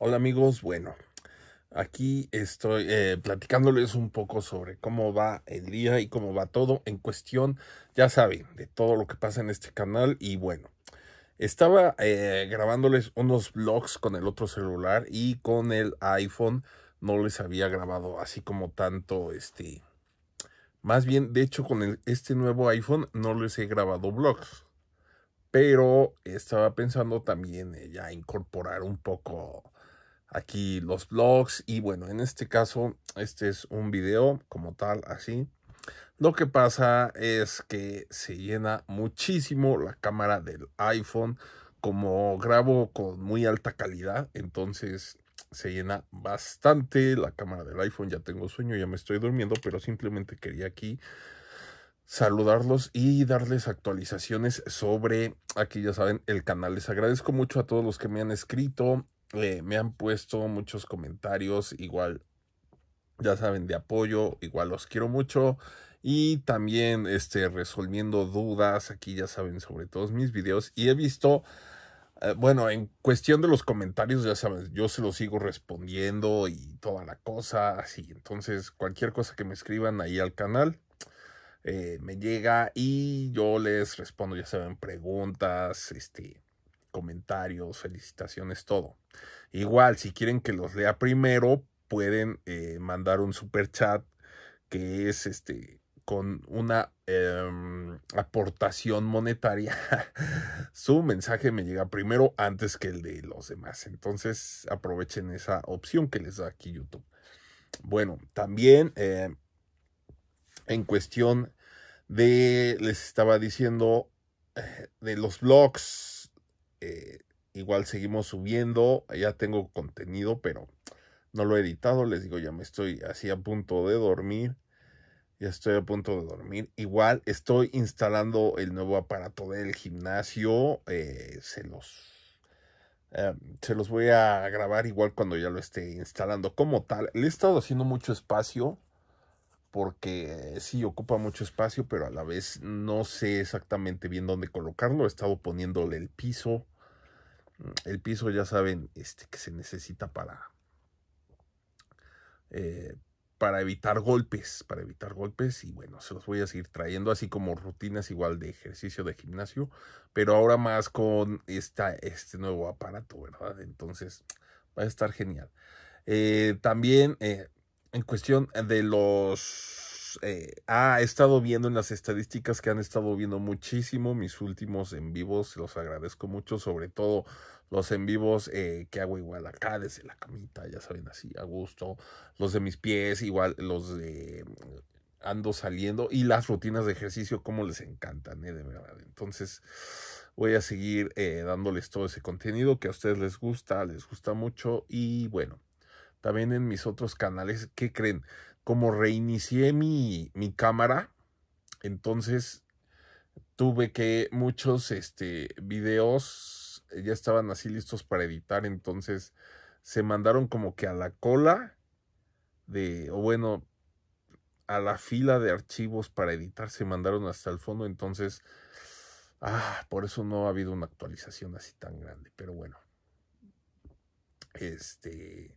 Hola amigos, bueno, aquí estoy eh, platicándoles un poco sobre cómo va el día y cómo va todo en cuestión, ya saben, de todo lo que pasa en este canal y bueno, estaba eh, grabándoles unos vlogs con el otro celular y con el iPhone no les había grabado así como tanto este... Más bien, de hecho, con este nuevo iPhone no les he grabado vlogs. Pero estaba pensando también eh, ya incorporar un poco aquí los blogs y bueno, en este caso, este es un video como tal, así. Lo que pasa es que se llena muchísimo la cámara del iPhone. Como grabo con muy alta calidad, entonces se llena bastante la cámara del iPhone. Ya tengo sueño, ya me estoy durmiendo, pero simplemente quería aquí saludarlos y darles actualizaciones sobre aquí, ya saben, el canal. Les agradezco mucho a todos los que me han escrito, eh, me han puesto muchos comentarios, igual, ya saben, de apoyo, igual los quiero mucho. Y también este, resolviendo dudas, aquí ya saben, sobre todos mis videos. Y he visto, eh, bueno, en cuestión de los comentarios, ya saben, yo se los sigo respondiendo y toda la cosa, así. Entonces, cualquier cosa que me escriban ahí al canal. Eh, me llega y yo les respondo, ya saben, preguntas, este, comentarios, felicitaciones, todo. Igual, si quieren que los lea primero, pueden eh, mandar un super chat que es este con una em, aportación monetaria, su mensaje me llega primero antes que el de los demás. Entonces aprovechen esa opción que les da aquí YouTube. Bueno, también eh, en cuestión de, les estaba diciendo, eh, de los blogs, eh, igual seguimos subiendo, ya tengo contenido, pero no lo he editado, les digo, ya me estoy así a punto de dormir. Ya estoy a punto de dormir. Igual estoy instalando el nuevo aparato del gimnasio. Eh, se los eh, se los voy a grabar igual cuando ya lo esté instalando como tal. Le he estado haciendo mucho espacio porque sí ocupa mucho espacio, pero a la vez no sé exactamente bien dónde colocarlo. He estado poniéndole el piso. El piso ya saben este, que se necesita para, eh, para evitar golpes, para evitar golpes y bueno, se los voy a seguir trayendo así como rutinas igual de ejercicio de gimnasio, pero ahora más con esta, este nuevo aparato, ¿verdad? Entonces va a estar genial. Eh, también eh, en cuestión de los... ha eh, ah, estado viendo en las estadísticas que han estado viendo muchísimo mis últimos en vivos, los agradezco mucho, sobre todo los en vivos eh, que hago igual acá desde la camita, ya saben, así a gusto, los de mis pies, igual los de... ando saliendo y las rutinas de ejercicio como les encantan, ¿eh? de verdad. Entonces voy a seguir eh, dándoles todo ese contenido que a ustedes les gusta, les gusta mucho y bueno, también en mis otros canales. ¿Qué creen? Como reinicié mi, mi cámara, entonces tuve que muchos este, videos eh, ya estaban así listos para editar, entonces se mandaron como que a la cola de, o bueno, a la fila de archivos para editar, se mandaron hasta el fondo, entonces, ah, por eso no ha habido una actualización así tan grande, pero bueno, este,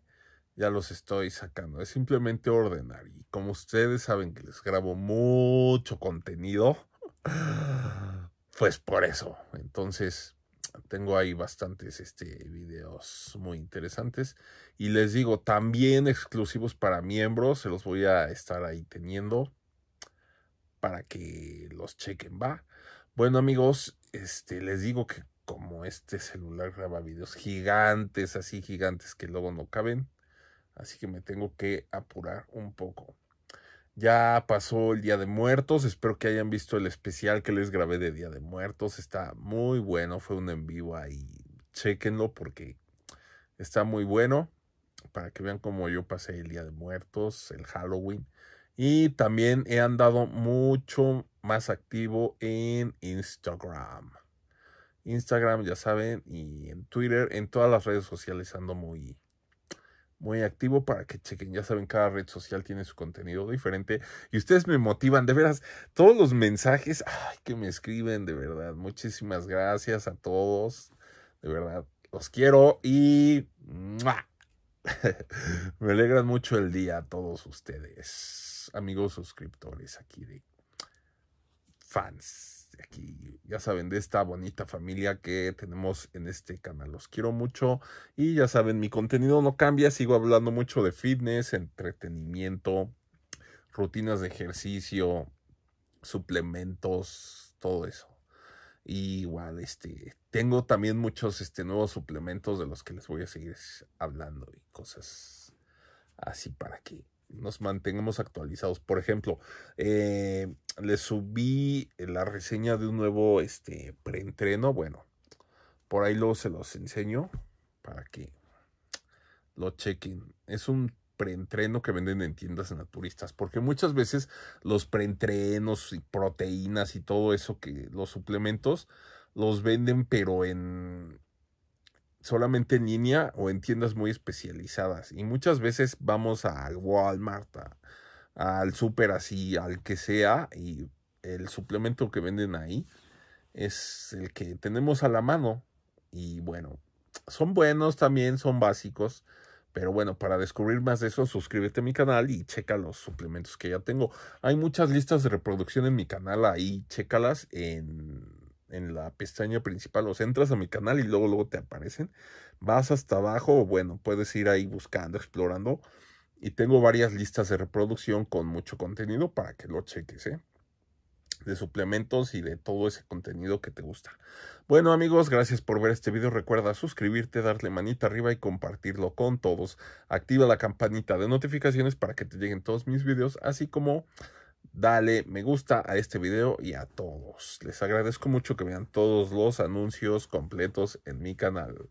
ya los estoy sacando. Es simplemente ordenar. Y como ustedes saben que les grabo mucho contenido, pues por eso. Entonces, tengo ahí bastantes este, videos muy interesantes. Y les digo, también exclusivos para miembros. Se los voy a estar ahí teniendo para que los chequen, ¿va? Bueno, amigos, este, les digo que como este celular graba videos gigantes, así gigantes que luego no caben, así que me tengo que apurar un poco. Ya pasó el Día de Muertos, espero que hayan visto el especial que les grabé de Día de Muertos, está muy bueno, fue un en vivo ahí, chequenlo porque está muy bueno, para que vean cómo yo pasé el Día de Muertos, el Halloween, y también he andado mucho más activo en Instagram. Instagram, ya saben, y en Twitter, en todas las redes sociales ando muy, muy activo para que chequen. Ya saben, cada red social tiene su contenido diferente y ustedes me motivan, de veras, todos los mensajes ay, que me escriben, de verdad. Muchísimas gracias a todos, de verdad. Los quiero y... me alegran mucho el día a todos ustedes, amigos suscriptores aquí de fans aquí, ya saben, de esta bonita familia que tenemos en este canal. Los quiero mucho y ya saben, mi contenido no cambia, sigo hablando mucho de fitness, entretenimiento, rutinas de ejercicio, suplementos, todo eso. Y igual, este, tengo también muchos este, nuevos suplementos de los que les voy a seguir hablando y cosas así para que nos mantengamos actualizados. Por ejemplo, les eh, le subí la reseña de un nuevo este, preentreno. Bueno, por ahí luego se los enseño para que lo chequen. Es un preentreno que venden en tiendas naturistas, porque muchas veces los preentrenos y proteínas y todo eso que los suplementos los venden pero en solamente en línea o en tiendas muy especializadas. Y muchas veces vamos al Walmart, al super así, al que sea, y el suplemento que venden ahí es el que tenemos a la mano. Y bueno, son buenos también, son básicos. Pero bueno, para descubrir más de eso, suscríbete a mi canal y checa los suplementos que ya tengo. Hay muchas listas de reproducción en mi canal ahí, chécalas en en la pestaña principal, o sea, entras a mi canal y luego, luego te aparecen, vas hasta abajo, bueno, puedes ir ahí buscando, explorando, y tengo varias listas de reproducción con mucho contenido para que lo cheques, ¿eh? de suplementos y de todo ese contenido que te gusta. Bueno amigos, gracias por ver este video. Recuerda suscribirte, darle manita arriba y compartirlo con todos. Activa la campanita de notificaciones para que te lleguen todos mis videos, así como dale me gusta a este video y a todos. Les agradezco mucho que vean todos los anuncios completos en mi canal.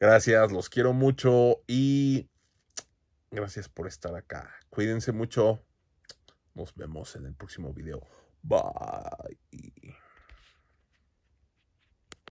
Gracias, los quiero mucho y gracias por estar acá. Cuídense mucho. Nos vemos en el próximo video. Bye.